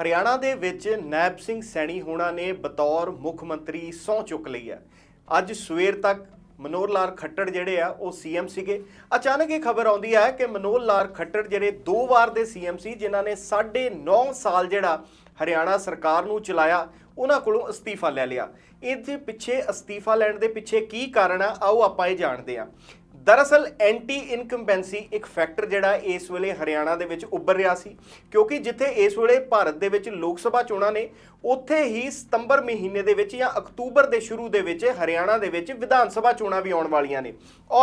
ਹਰਿਆਣਾ ਦੇ ਵਿੱਚ ਨੈਬ ਸਿੰਘ ਸੈਣੀ ਹੋਣਾ ਨੇ ਬਤੌਰ ਮੁੱਖ ਮੰਤਰੀ ਸੌ ਚੁੱਕ ਲਈ ਹੈ ਅੱਜ ਸਵੇਰ ਤੱਕ ਮਨੋਹਰ ਲਾਲ ਖੱਟੜ ਜਿਹੜੇ ਆ ਉਹ ਸੀਐਮ ਸੀਗੇ ਅਚਾਨਕ ਇਹ ਖਬਰ ਆਉਂਦੀ ਹੈ ਕਿ ਮਨੋਹਰ ਲਾਲ ਖੱਟੜ ਜਿਹੜੇ ਦੋ ਵਾਰ ਦੇ ਸੀਐਮ ਸੀ ਜਿਨ੍ਹਾਂ ਨੇ 9.5 ਸਾਲ ਜਿਹੜਾ ਹਰਿਆਣਾ ਸਰਕਾਰ ਨੂੰ ਚਲਾਇਆ ਉਹਨਾਂ ਕੋਲੋਂ ਅਸਤੀਫਾ ਲੈ ਲਿਆ ਇਹਦੇ ਪਿੱਛੇ ਅਸਤੀਫਾ ਲੈਣ ਦੇ ਪਿੱਛੇ ਕੀ ਕਾਰਨ ਆ ਆਓ ਆਪਾਂ ਇਹ ਜਾਣਦੇ ਆ ਦਰਅਸਲ ਐਂਟੀ ਇਨਕੰਪੈਂਸੀ ਇੱਕ ਫੈਕਟਰ ਜਿਹੜਾ ਇਸ ਵੇਲੇ ਹਰਿਆਣਾ ਦੇ ਵਿੱਚ ਉੱਭਰ ਰਿਹਾ ਸੀ ਕਿਉਂਕਿ ਜਿੱਥੇ ਇਸ ਵੇਲੇ ਭਾਰਤ ਦੇ ਵਿੱਚ ਲੋਕ ਸਭਾ ਚੋਣਾਂ ਨੇ ਉੱਥੇ ਹੀ ਸਤੰਬਰ ਮਹੀਨੇ ਦੇ ਵਿੱਚ ਜਾਂ ਅਕਤੂਬਰ ਦੇ ਸ਼ੁਰੂ ਦੇ ਵਿੱਚ ਹਰਿਆਣਾ ਦੇ ਵਿੱਚ ਵਿਧਾਨ ਸਭਾ ਚੋਣਾਂ ਵੀ ਆਉਣ ਵਾਲੀਆਂ ਨੇ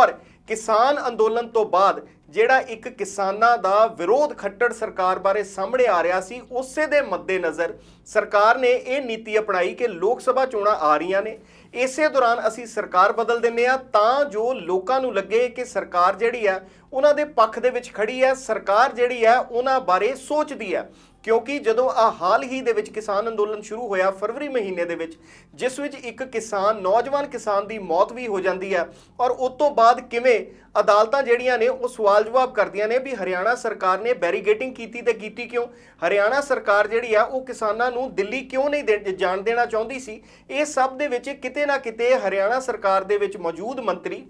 ਔਰ ਕਿਸਾਨ ਅੰਦੋਲਨ ਤੋਂ ਬਾਅਦ ਜਿਹੜਾ ਇੱਕ ਕਿਸਾਨਾਂ ਦਾ ਵਿਰੋਧ ਖੱਟੜ ਸਰਕਾਰ ਬਾਰੇ ਸਾਹਮਣੇ ਆ ਰਿਹਾ ਸੀ ਉਸੇ ਦੇ ਮੱਦੇਨਜ਼ਰ ਸਰਕਾਰ ਨੇ ਇਹ ਨੀਤੀ ਅਪਣਾਈ ਕਿ ਲੋਕ ਸਭਾ ਚੋਣਾਂ ਆ ਰਹੀਆਂ ਨੇ ਇਸੇ ਦੌਰਾਨ ਅਸੀਂ ਸਰਕਾਰ ਬਦਲ ਦਿੰਨੇ ਆ ਤਾਂ ਜੋ ਲੋਕਾਂ ਨੂੰ ਲੱਗੇ ਕਿ ਸਰਕਾਰ ਜਿਹੜੀ ਆ ਉਹਨਾਂ ਦੇ ਪੱਖ ਦੇ ਵਿੱਚ ਖੜੀ ਹੈ ਸਰਕਾਰ ਜਿਹੜੀ ਹੈ ਉਹਨਾਂ ਬਾਰੇ ਸੋਚਦੀ ਹੈ ਕਿਉਂਕਿ ਜਦੋਂ ਆ ਹਾਲ ਹੀ ਦੇ ਵਿੱਚ ਕਿਸਾਨ ਅੰਦੋਲਨ ਸ਼ੁਰੂ ਹੋਇਆ ਫਰਵਰੀ ਮਹੀਨੇ ਦੇ ਵਿੱਚ ਜਿਸ ਵਿੱਚ ਇੱਕ ਕਿਸਾਨ ਨੌਜਵਾਨ ਕਿਸਾਨ ਦੀ ਮੌਤ ਵੀ ਹੋ ਜਾਂਦੀ ਹੈ ਔਰ ਉਸ ਤੋਂ ਬਾਅਦ ਕਿਵੇਂ ਅਦਾਲਤਾਂ ਜਿਹੜੀਆਂ ਨੇ ਉਹ ਸਵਾਲ ਜਵਾਬ ਕਰਦੀਆਂ ਨੇ ਵੀ ਹਰਿਆਣਾ ਸਰਕਾਰ ਨੇ ਬੈਰੀਗੇਟਿੰਗ ਕੀਤੀ ਤੇ ਕੀਤੀ ਕਿਉਂ ਹਰਿਆਣਾ ਸਰਕਾਰ ਜਿਹੜੀ ਆ ਉਹ ਕਿਸਾਨਾਂ ਨੂੰ ਦਿੱਲੀ ਕਿਉਂ ਨਹੀਂ ਜਾਣ ਦੇਣਾ ਚਾਹੁੰਦੀ ਸੀ ਇਹ ਸਭ ਦੇ ਵਿੱਚ ਕਿਤੇ ਨਾ ਕਿਤੇ ਹਰਿਆਣਾ ਸਰਕਾਰ ਦੇ ਵਿੱਚ ਮੌਜੂਦ ਮੰਤਰੀ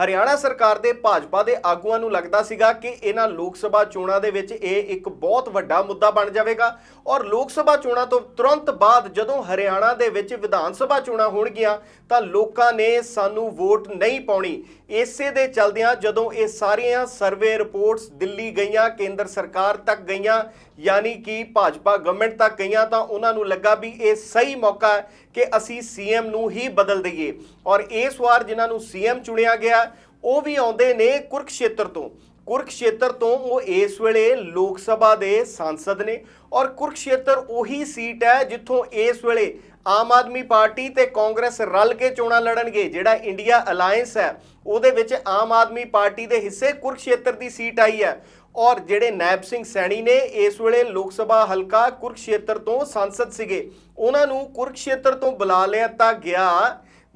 ਹਰਿਆਣਾ ਸਰਕਾਰ ਦੇ ਭਾਜਪਾ ਦੇ ਆਗੂਆਂ ਨੂੰ ਲੱਗਦਾ ਸੀਗਾ ਕਿ ਇਹਨਾਂ ਲੋਕ ਸਭਾ ਚੋਣਾਂ ਦੇ ਵਿੱਚ ਇਹ ਇੱਕ ਬਹੁਤ ਵੱਡਾ ਮੁੱਦਾ ਬਣ ਜਾਵੇਗਾ ਔਰ ਲੋਕ ਸਭਾ ਚੋਣਾਂ ਤੋਂ ਤੁਰੰਤ ਬਾਅਦ ਜਦੋਂ ਹਰਿਆਣਾ ਦੇ ਵਿੱਚ ਵਿਧਾਨ ਸਭਾ ਚੋਣਾਂ ਹੋਣਗੀਆਂ ਤਾਂ ਲੋਕਾਂ ਨੇ ਸਾਨੂੰ ਵੋਟ ਨਹੀਂ ਪਾਉਣੀ ਇਸੇ ਦੇ ਚਲਦਿਆਂ ਜਦੋਂ ਇਹ ਸਾਰੀਆਂ ਸਰਵੇ ਰਿਪੋਰਟਸ ਦਿੱਲੀ ਗਈਆਂ ਕੇਂਦਰ ਸਰਕਾਰ ਤੱਕ ਗਈਆਂ ਯਾਨੀ ਕਿ ਭਾਜਪਾ ਗਵਰਨਮੈਂਟ ਤੱਕ ਗਈਆਂ ਤਾਂ ਉਹਨਾਂ ਨੂੰ ਲੱਗਾ ਵੀ ਇਹ ਸਹੀ ਮੌਕਾ ਹੈ ਕਿ ਅਸੀਂ ਸੀਐਮ ਨੂੰ ਹੀ ਬਦਲ ਦਈਏ ਔਰ ਇਸ ਵਾਰ ਜਿਨ੍ਹਾਂ ਨੂੰ ਸੀਐਮ ਚੁਣਿਆ ਗਿਆ ਉਹ ਵੀ ਆਉਂਦੇ ਨੇ ਕੁਰਕਸ਼ੇਤਰ ਤੋਂ ਕੁਰਕਸ਼ੇਤਰ ਤੋਂ ਉਹ ਇਸ ਵੇਲੇ ਲੋਕ ਸਭਾ ਦੇ ਸੰਸਦ ਨੇ ਔਰ ਕੁਰਕਸ਼ੇਤਰ ਉਹੀ ਸੀਟ ਹੈ ਜਿੱਥੋਂ ਇਸ ਵੇਲੇ ਆਮ ਆਦਮੀ ਪਾਰਟੀ ਤੇ ਕਾਂਗਰਸ ਰਲ ਕੇ ਚੋਣਾਂ ਲੜਨਗੇ ਜਿਹੜਾ ਇੰਡੀਆ ਅਲਾਈਅੰਸ ਹੈ ਉਹਦੇ ਵਿੱਚ ਆਮ ਆਦਮੀ ਪਾਰਟੀ ਦੇ ਹਿੱਸੇ ਕੁਰਕਸ਼ੇਤਰ ਦੀ ਸੀਟ ਆਈ ਹੈ ਔਰ ਜਿਹੜੇ ਨੈਬ ਸਿੰਘ ਸੈਣੀ ਨੇ ਇਸ ਵੇਲੇ ਲੋਕ ਸਭਾ ਹਲਕਾ ਕੁਰਕਸ਼ੇਤਰ ਤੋਂ ਸੰਸਦ ਸੀਗੇ ਉਹਨਾਂ ਨੂੰ ਕੁਰਕਸ਼ੇਤਰ ਤੋਂ ਬੁਲਾ ਲਿਆ ਤਾਂ ਗਿਆ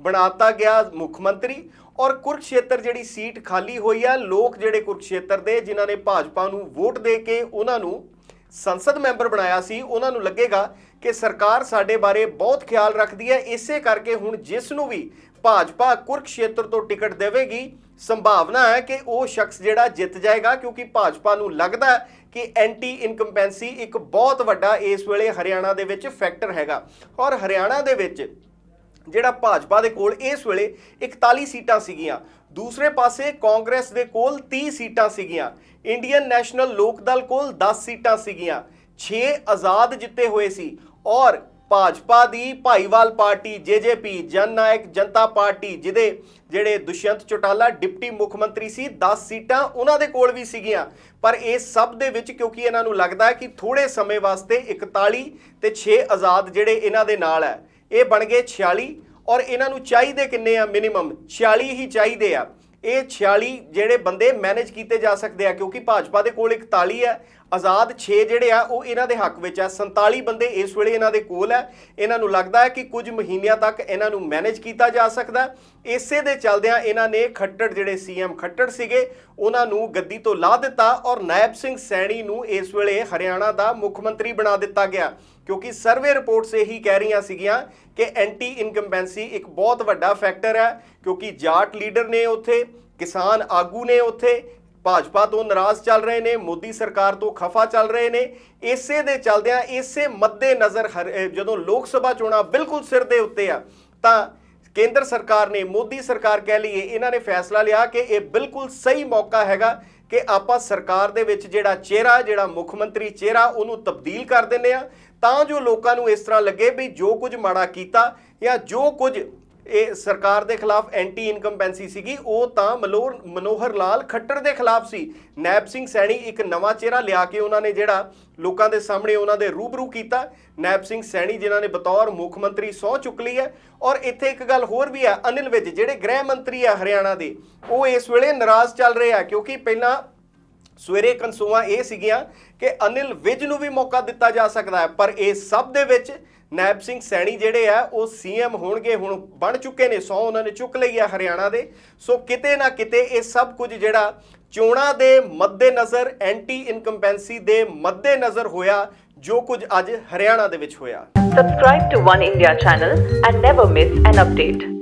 ਬਣਾਤਾ ਗਿਆ ਮੁੱਖ ਮੰਤਰੀ ਔਰ ਕੁਰਕਸ਼ੇਤਰ ਜਿਹੜੀ ਸੀਟ ਖਾਲੀ ਹੋਈ ਆ ਲੋਕ ਜਿਹੜੇ ਕੁਰਕਸ਼ੇਤਰ ਦੇ ਜਿਨ੍ਹਾਂ ਨੇ ਭਾਜਪਾ ਨੂੰ ਵੋਟ ਦੇ ਕੇ ਉਹਨਾਂ ਨੂੰ ਸੰਸਦ ਮੈਂਬਰ ਬਣਾਇਆ ਸੀ ਉਹਨਾਂ ਨੂੰ ਲੱਗੇਗਾ ਕਿ ਸਰਕਾਰ ਸਾਡੇ ਬਾਰੇ ਬਹੁਤ ਖਿਆਲ ਰੱਖਦੀ ਹੈ ਇਸੇ ਕਰਕੇ ਹੁਣ ਜਿਸ ਨੂੰ ਵੀ ਭਾਜਪਾ ਕੁਰਕਸ਼ੇਤਰ ਤੋਂ ਟਿਕਟ ਦੇਵੇਗੀ ਸੰਭਾਵਨਾ ਹੈ ਕਿ ਉਹ ਸ਼ਖਸ ਜਿਹੜਾ ਜਿੱਤ ਜਾਏਗਾ ਕਿਉਂਕਿ ਭਾਜਪਾ ਨੂੰ ਲੱਗਦਾ ਹੈ ਕਿ ਐਂਟੀ ਇਨਕੰਪੈਂਸੀ ਇੱਕ ਬਹੁਤ ਵੱਡਾ ਇਸ ਵੇਲੇ ਹਰਿਆਣਾ ਦੇ ਵਿੱਚ ਫੈਕਟਰ ਹੈਗਾ ਔਰ ਹਰਿਆਣਾ ਦੇ ਵਿੱਚ ਜਿਹੜਾ ਭਾਜਪਾ ਦੇ ਕੋਲ ਇਸ ਵੇਲੇ 41 ਸੀਟਾਂ ਸੀਗੀਆਂ ਦੂਸਰੇ ਪਾਸੇ ਕਾਂਗਰਸ ਦੇ ਕੋਲ 30 ਸੀਟਾਂ ਸੀਗੀਆਂ ਇੰਡੀਅਨ ਨੈਸ਼ਨਲ ਲੋਕ ਦਲ ਕੋਲ 10 ਸੀਟਾਂ ਸੀਗੀਆਂ 6 ਆਜ਼ਾਦ ਜਿੱਤੇ ਹੋਏ ਸੀ ਔਰ ਭਾਜਪਾ ਦੀ ਭਾਈਵਾਲ party JJP Jannayak Janta party ਜਿਹਦੇ ਜਿਹੜੇ ਦੁਸ਼ਯੰਤ ਚੋਟਾਲਾ ਡਿਪਟੀ ਮੁੱਖ ਮੰਤਰੀ ਸੀ 10 ਸੀਟਾਂ ਉਹਨਾਂ ਦੇ ਕੋਲ ਵੀ ਸੀਗੀਆਂ ਪਰ ਇਹ ਸਭ ਦੇ ਵਿੱਚ ਕਿਉਂਕਿ ਇਹਨਾਂ ਨੂੰ ਲੱਗਦਾ ਕਿ ਥੋੜੇ ਸਮੇਂ ਵਾਸਤੇ 41 ਤੇ 6 ਆਜ਼ਾਦ ਜਿਹੜੇ ਇਹਨਾਂ ਦੇ ਨਾਲ ਹੈ ਇਹ ਬਣ ਗਏ 46 ਔਰ ਇਹਨਾਂ ਨੂੰ ਚਾਹੀਦੇ ਕਿੰਨੇ ਆ ਮਿਨੀਮਮ 46 ਹੀ ਚਾਹੀਦੇ ਆ ਇਹ 46 ਜਿਹੜੇ ਬੰਦੇ ਮੈਨੇਜ ਕੀਤੇ ਜਾ ਸਕਦੇ ਆ ਕਿਉਂਕਿ ਭਾਜਪਾ ਦੇ ਕੋਲ 41 ਹੈ ਆਜ਼ਾਦ 6 ਜਿਹੜੇ ਆ ਉਹ ਇਹਨਾਂ ਦੇ ਹੱਕ ਵਿੱਚ ਆ 47 ਬੰਦੇ ਇਸ ਵੇਲੇ ਇਹਨਾਂ ਦੇ ਕੋਲ ਹੈ ਇਹਨਾਂ ਨੂੰ ਲੱਗਦਾ ਹੈ ਕਿ ਕੁਝ ਮਹੀਨਿਆਂ ਤੱਕ ਇਹਨਾਂ ਨੂੰ ਮੈਨੇਜ ਕੀਤਾ ਜਾ ਸਕਦਾ ਇਸੇ ਦੇ ਚੱਲਦਿਆਂ ਇਹਨਾਂ ਨੇ ਖੱਟੜ ਜਿਹੜੇ ਸੀਐਮ ਖੱਟੜ ਸੀਗੇ ਉਹਨਾਂ ਨੂੰ ਗੱਦੀ ਤੋਂ ਲਾ ਦਿੱਤਾ ਔਰ ਨਾਇਬ ਸਿੰਘ ਸੈਣੀ ਨੂੰ ਇਸ ਵੇਲੇ ਹਰਿਆਣਾ ਦਾ ਮੁੱਖ ਮੰਤਰੀ ਬਣਾ ਦਿੱਤਾ ਗਿਆ ਕਿਉਂਕਿ ਸਰਵੇ ਰਿਪੋਰਟਸ ਇਹੀ ਕਹਿ ਰਹੀਆਂ ਸੀਗੀਆਂ ਕਿ ਐਂਟੀ ਇਨਕੰਬੈਂਸੀ ਇੱਕ ਬਹੁਤ ਵੱਡਾ ਫੈਕਟਰ ਹੈ ਕਿਉਂਕਿ ਜਾਟ ਲੀਡਰ ਨੇ ਉੱਥੇ ਕਿਸਾਨ ਆਗੂ ਨੇ ਉੱਥੇ ਭਾਜਪਾ ਤੋਂ ਨਾਰਾਜ਼ ਚੱਲ ਰਹੇ ਨੇ ਮੋਦੀ ਸਰਕਾਰ ਤੋਂ ਖਫਾ ਚੱਲ ਰਹੇ ਨੇ ਇਸੇ ਦੇ ਚੱਲਦਿਆਂ ਇਸੇ ਮੱਦੇ ਨਜ਼ਰ ਜਦੋਂ ਲੋਕ ਸਭਾ ਚੋਣਾਂ ਬਿਲਕੁਲ ਸਿਰ ਦੇ ਉੱਤੇ ਆ ਤਾਂ ਕੇਂਦਰ ਸਰਕਾਰ ਨੇ ਮੋਦੀ ਸਰਕਾਰ ਕਹਿ ਲਈ ਇਹਨਾਂ ਨੇ ਫੈਸਲਾ ਲਿਆ ਕਿ ਇਹ ਬਿਲਕੁਲ ਸਹੀ ਮੌਕਾ ਹੈਗਾ ਕਿ ਆਪਾਂ ਸਰਕਾਰ ਦੇ ਵਿੱਚ ਜਿਹੜਾ ਚਿਹਰਾ ਜਿਹੜਾ ਮੁੱਖ ਮੰਤਰੀ ਚਿਹਰਾ ਉਹਨੂੰ ਤਬਦੀਲ ਕਰ ਦਿੰਨੇ ਆ ਤਾਂ ਜੋ ਲੋਕਾਂ ਨੂੰ ਇਸ ਤਰ੍ਹਾਂ ਲੱਗੇ ਵੀ ਜੋ ਕੁਝ ਮਾੜਾ ਕੀਤਾ ਜਾਂ ਜੋ ਕੁਝ ਇਹ ਸਰਕਾਰ ਦੇ ਖਿਲਾਫ ਐਂਟੀ ਪੈਂਸੀ ਸੀਗੀ ਉਹ ਤਾਂ ਮਲੋਰ ਮਨੋਹਰ ਲਾਲ ਖੱਟਰ ਦੇ ਖਿਲਾਫ ਸੀ ਨੈਬ ਸਿੰਘ ਸੈਣੀ ਇੱਕ ਨਵਾਂ ਚਿਹਰਾ ਲਿਆ ਕੇ ਉਹਨਾਂ ਨੇ ਜਿਹੜਾ ਲੋਕਾਂ ਦੇ ਸਾਹਮਣੇ ਉਹਨਾਂ ਦੇ ਰੂਬਰੂ ਕੀਤਾ ਨੈਬ ਸਿੰਘ ਸੈਣੀ ਜਿਨ੍ਹਾਂ ਨੇ ਬਤੌਰ ਮੁੱਖ ਮੰਤਰੀ ਸੌ ਚੁੱਕ ਲਈ ਹੈ ਔਰ ਇੱਥੇ ਇੱਕ ਗੱਲ ਹੋਰ ਵੀ ਹੈ ਅਨਿਲ ਵਿਜ ਜਿਹੜੇ ਗ੍ਰਹਿ ਮੰਤਰੀ ਆ ਹਰਿਆਣਾ ਦੇ ਉਹ ਇਸ ਵੇਲੇ ਨਾਰਾਜ਼ ਚੱਲ ਰਹੇ ਆ ਕਿਉਂਕਿ ਪਹਿਲਾਂ ਸਵੇਰੇ ਕੰਸੂਆ ਇਹ ਸੀਗੀਆਂ ਕਿ ਅਨਿਲ ਵਿਜ ਨੂੰ ਵੀ ਮੌਕਾ ਦਿੱਤਾ ਜਾ ਸਕਦਾ ਹੈ ਪਰ ਇਹ ਸਭ ਦੇ ਵਿੱਚ ਨੈਬ ਸਿੰਘ ਸੈਣੀ ਜਿਹੜੇ ਆ ਉਹ ਸੀਐਮ ਹੋਣਗੇ ਹੁਣ ਬਣ ਚੁੱਕੇ ਨੇ ਸੌ ਉਹਨਾਂ ਨੇ ਚੁੱਕ ਲਈ ਆ ਹਰਿਆਣਾ ਦੇ ਸੋ ਕਿਤੇ ਨਾ ਕਿਤੇ ਇਹ ਸਭ ਕੁਝ ਜਿਹੜਾ ਚੋਣਾਂ ਦੇ ਮੱਦੇਨਜ਼ਰ ਐਂਟੀ ਇਨਕੰਪੈਂਸੀ ਦੇ ਮੱਦੇਨਜ਼ਰ ਹੋਇਆ ਜੋ ਕੁਝ ਅੱਜ ਹਰਿਆਣਾ ਦੇ ਵਿੱਚ ਹੋਇਆ subscribe to Oneindia channel and never miss an update